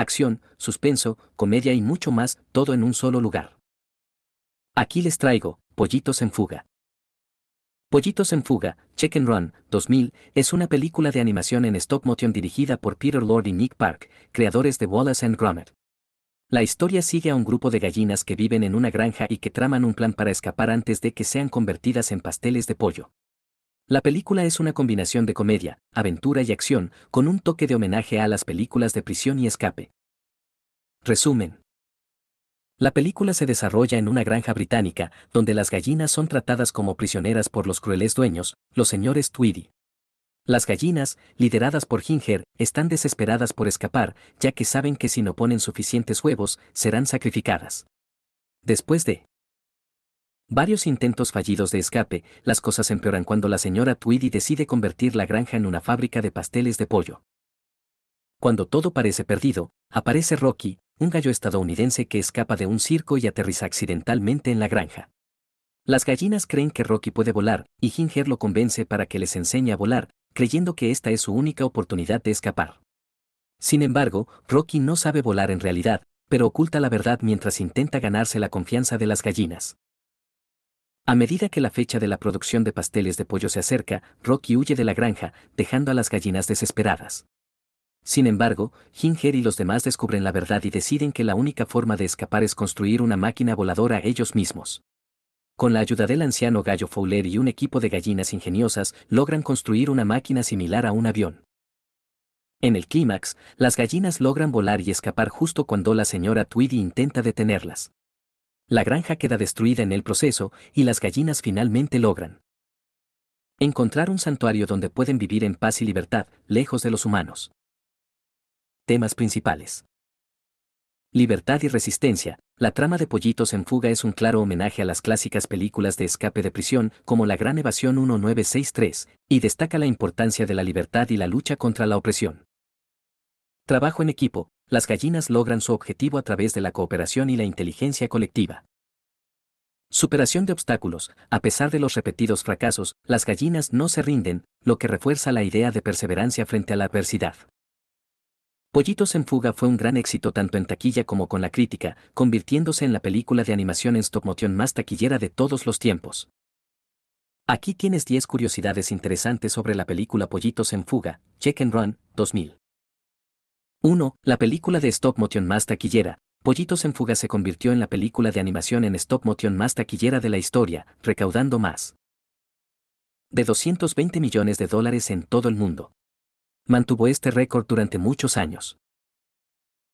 acción, suspenso, comedia y mucho más, todo en un solo lugar. Aquí les traigo, Pollitos en Fuga. Pollitos en Fuga, Chicken Run, 2000, es una película de animación en stop motion dirigida por Peter Lord y Nick Park, creadores de Wallace and Gromit. La historia sigue a un grupo de gallinas que viven en una granja y que traman un plan para escapar antes de que sean convertidas en pasteles de pollo. La película es una combinación de comedia, aventura y acción, con un toque de homenaje a las películas de prisión y escape. Resumen. La película se desarrolla en una granja británica, donde las gallinas son tratadas como prisioneras por los crueles dueños, los señores Tweedy. Las gallinas, lideradas por Ginger, están desesperadas por escapar, ya que saben que si no ponen suficientes huevos, serán sacrificadas. Después de varios intentos fallidos de escape, las cosas empeoran cuando la señora Tweedy decide convertir la granja en una fábrica de pasteles de pollo. Cuando todo parece perdido, aparece Rocky, un gallo estadounidense que escapa de un circo y aterriza accidentalmente en la granja. Las gallinas creen que Rocky puede volar, y Ginger lo convence para que les enseñe a volar, creyendo que esta es su única oportunidad de escapar. Sin embargo, Rocky no sabe volar en realidad, pero oculta la verdad mientras intenta ganarse la confianza de las gallinas. A medida que la fecha de la producción de pasteles de pollo se acerca, Rocky huye de la granja, dejando a las gallinas desesperadas. Sin embargo, Ginger y los demás descubren la verdad y deciden que la única forma de escapar es construir una máquina voladora ellos mismos. Con la ayuda del anciano gallo Fowler y un equipo de gallinas ingeniosas, logran construir una máquina similar a un avión. En el clímax, las gallinas logran volar y escapar justo cuando la señora Tweedy intenta detenerlas. La granja queda destruida en el proceso y las gallinas finalmente logran encontrar un santuario donde pueden vivir en paz y libertad, lejos de los humanos. Temas principales. Libertad y resistencia. La trama de Pollitos en Fuga es un claro homenaje a las clásicas películas de escape de prisión como La Gran Evasión 1963, y destaca la importancia de la libertad y la lucha contra la opresión. Trabajo en equipo. Las gallinas logran su objetivo a través de la cooperación y la inteligencia colectiva. Superación de obstáculos. A pesar de los repetidos fracasos, las gallinas no se rinden, lo que refuerza la idea de perseverancia frente a la adversidad. Pollitos en fuga fue un gran éxito tanto en taquilla como con la crítica, convirtiéndose en la película de animación en stop motion más taquillera de todos los tiempos. Aquí tienes 10 curiosidades interesantes sobre la película Pollitos en fuga, Check and Run, 2000. 1. La película de stop motion más taquillera, Pollitos en fuga se convirtió en la película de animación en stop motion más taquillera de la historia, recaudando más de 220 millones de dólares en todo el mundo mantuvo este récord durante muchos años.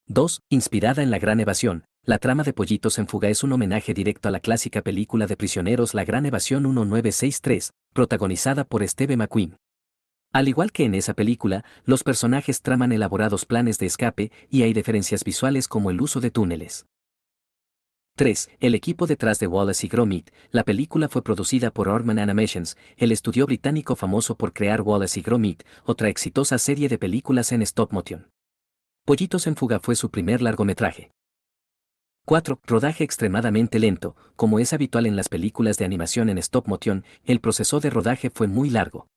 2. Inspirada en La Gran Evasión, la trama de Pollitos en Fuga es un homenaje directo a la clásica película de prisioneros La Gran Evasión 1963, protagonizada por Steve McQueen. Al igual que en esa película, los personajes traman elaborados planes de escape y hay diferencias visuales como el uso de túneles. 3. El equipo detrás de Wallace y Gromit. La película fue producida por Orman Animations, el estudio británico famoso por crear Wallace y Gromit, otra exitosa serie de películas en stop motion. Pollitos en fuga fue su primer largometraje. 4. Rodaje extremadamente lento, como es habitual en las películas de animación en stop motion, el proceso de rodaje fue muy largo.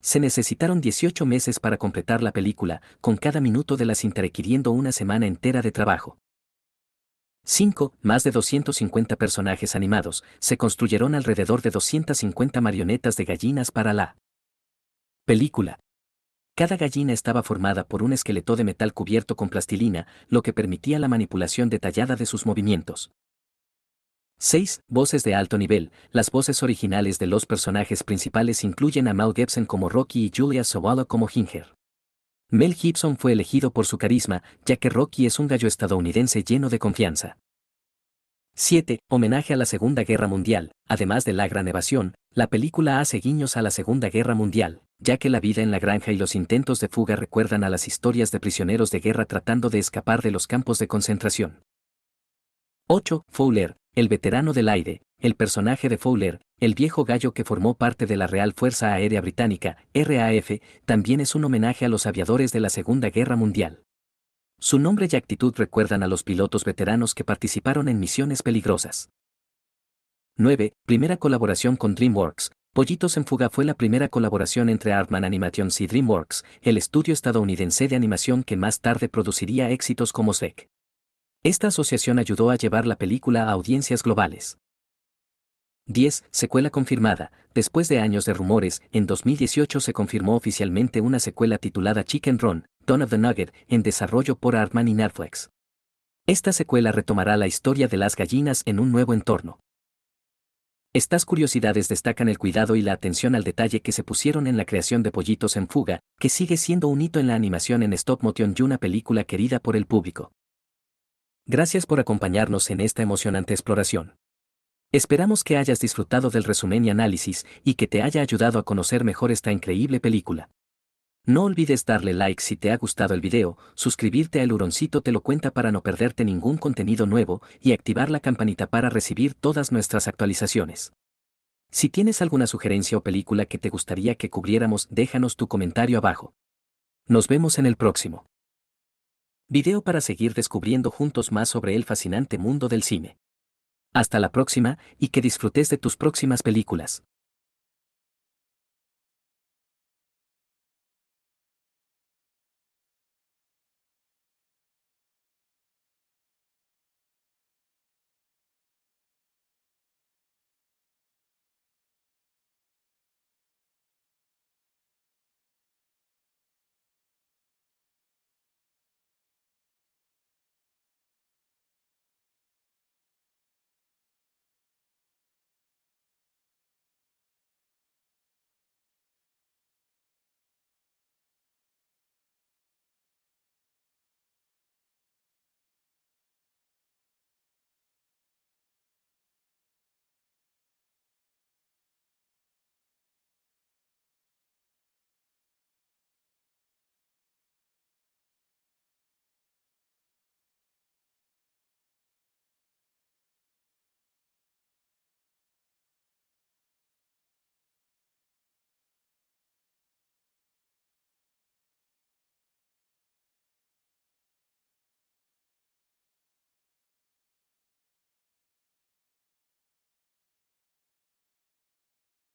Se necesitaron 18 meses para completar la película, con cada minuto de las cinta una semana entera de trabajo. 5. Más de 250 personajes animados, se construyeron alrededor de 250 marionetas de gallinas para la película. Cada gallina estaba formada por un esqueleto de metal cubierto con plastilina, lo que permitía la manipulación detallada de sus movimientos. 6. Voces de alto nivel. Las voces originales de los personajes principales incluyen a Mel Gibson como Rocky y Julia Sobala como Ginger. Mel Gibson fue elegido por su carisma, ya que Rocky es un gallo estadounidense lleno de confianza. 7. Homenaje a la Segunda Guerra Mundial. Además de la gran evasión, la película hace guiños a la Segunda Guerra Mundial, ya que la vida en la granja y los intentos de fuga recuerdan a las historias de prisioneros de guerra tratando de escapar de los campos de concentración. 8. Fowler, el veterano del aire, el personaje de Fowler, el viejo gallo que formó parte de la Real Fuerza Aérea Británica, RAF, también es un homenaje a los aviadores de la Segunda Guerra Mundial. Su nombre y actitud recuerdan a los pilotos veteranos que participaron en misiones peligrosas. 9. Primera colaboración con DreamWorks. Pollitos en Fuga fue la primera colaboración entre Artman Animations y DreamWorks, el estudio estadounidense de animación que más tarde produciría éxitos como SEC. Esta asociación ayudó a llevar la película a audiencias globales. 10. Secuela confirmada. Después de años de rumores, en 2018 se confirmó oficialmente una secuela titulada Chicken Run, Don of the Nugget, en desarrollo por Artman y Netflix. Esta secuela retomará la historia de las gallinas en un nuevo entorno. Estas curiosidades destacan el cuidado y la atención al detalle que se pusieron en la creación de Pollitos en Fuga, que sigue siendo un hito en la animación en stop motion y una película querida por el público. Gracias por acompañarnos en esta emocionante exploración. Esperamos que hayas disfrutado del resumen y análisis y que te haya ayudado a conocer mejor esta increíble película. No olvides darle like si te ha gustado el video, suscribirte a El Huroncito te lo cuenta para no perderte ningún contenido nuevo y activar la campanita para recibir todas nuestras actualizaciones. Si tienes alguna sugerencia o película que te gustaría que cubriéramos, déjanos tu comentario abajo. Nos vemos en el próximo. Video para seguir descubriendo juntos más sobre el fascinante mundo del cine. Hasta la próxima y que disfrutes de tus próximas películas.